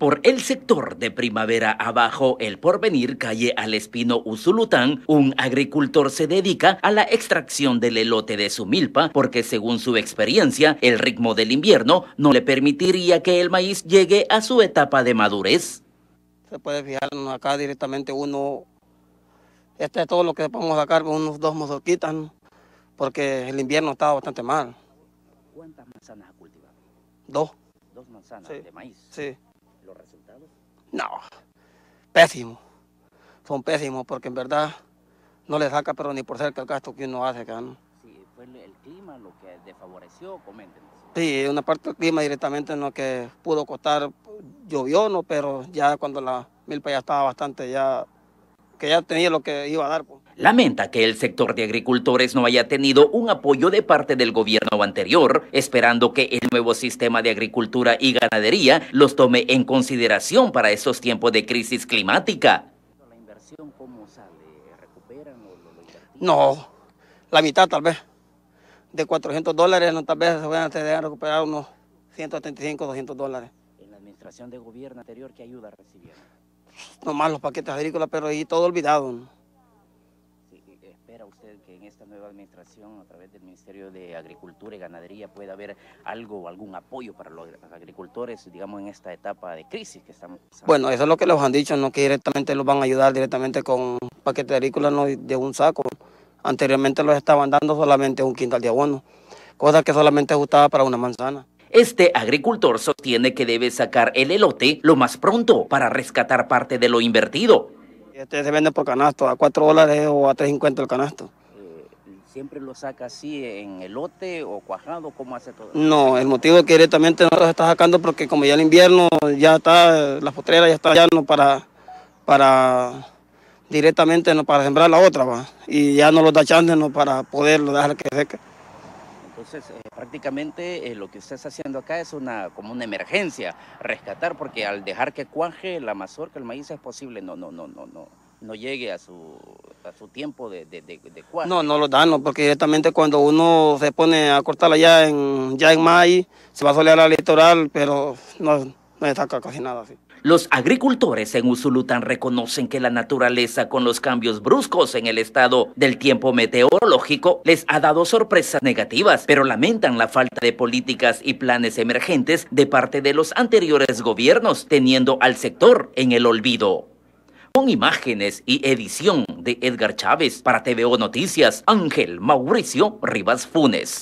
Por el sector de Primavera Abajo, el Porvenir, calle Al Espino Usulután, un agricultor se dedica a la extracción del elote de su milpa porque según su experiencia, el ritmo del invierno no le permitiría que el maíz llegue a su etapa de madurez. Se puede fijar acá directamente uno, este es todo lo que podemos sacar, con unos dos mozorquitas, porque el invierno estaba bastante mal. ¿Cuántas manzanas ha cultivado? Dos. Dos manzanas de maíz. Sí. ¿Los resultados? No, pésimo. Son pésimos porque en verdad no le saca pero ni por cerca el gasto que uno hace acá, ¿no? Sí, fue el clima lo que desfavoreció, coméntenos. Sí, una parte del clima directamente en lo que pudo costar, llovió, ¿no? Pero ya cuando la milpa ya estaba bastante, ya que ya tenía lo que iba a dar, pues lamenta que el sector de agricultores no haya tenido un apoyo de parte del gobierno anterior, esperando que el nuevo sistema de agricultura y ganadería los tome en consideración para estos tiempos de crisis climática. ¿La inversión cómo sale? ¿Recuperan o No, la mitad tal vez. De 400 dólares, no, tal vez se van a tener recuperar unos 175, 200 dólares. ¿En la administración de gobierno anterior qué ayuda recibieron? más los paquetes agrícolas, pero ahí todo olvidado. ¿no? espera usted que en esta nueva administración, a través del Ministerio de Agricultura y Ganadería, pueda haber algo, algún apoyo para los agricultores, digamos, en esta etapa de crisis que estamos Bueno, eso es lo que los han dicho, no que directamente los van a ayudar directamente con paquete agrícola no de un saco. Anteriormente los estaban dando solamente un quintal de abono, cosa que solamente ajustaba para una manzana. Este agricultor sostiene que debe sacar el elote lo más pronto para rescatar parte de lo invertido. Este se vende por canasto, a 4 dólares o a 3.50 el canasto. Eh, ¿Siempre lo saca así en elote o cuajado? ¿Cómo hace todo? No, el motivo es que directamente no lo está sacando porque como ya el invierno, ya está, la potrera ya está ya no para, para directamente no para sembrar la otra, ¿va? y ya no lo da chance para poderlo dejar que seque. Entonces, eh, prácticamente eh, lo que usted está haciendo acá es una como una emergencia, rescatar, porque al dejar que cuaje la mazorca, el maíz es posible, no, no, no, no, no no llegue a su, a su tiempo de, de, cuaje. No, no lo dan, no, porque directamente cuando uno se pone a cortarla ya en, ya en maíz, se va a solear al litoral, pero no, no está casi nada así. Los agricultores en Usulután reconocen que la naturaleza con los cambios bruscos en el estado del tiempo meteorológico les ha dado sorpresas negativas, pero lamentan la falta de políticas y planes emergentes de parte de los anteriores gobiernos, teniendo al sector en el olvido. Con imágenes y edición de Edgar Chávez para TVO Noticias, Ángel Mauricio Rivas Funes.